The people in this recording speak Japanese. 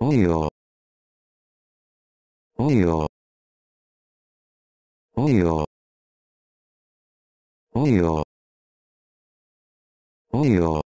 おいよ。おいよ。おいよ。おいよ。おいよ。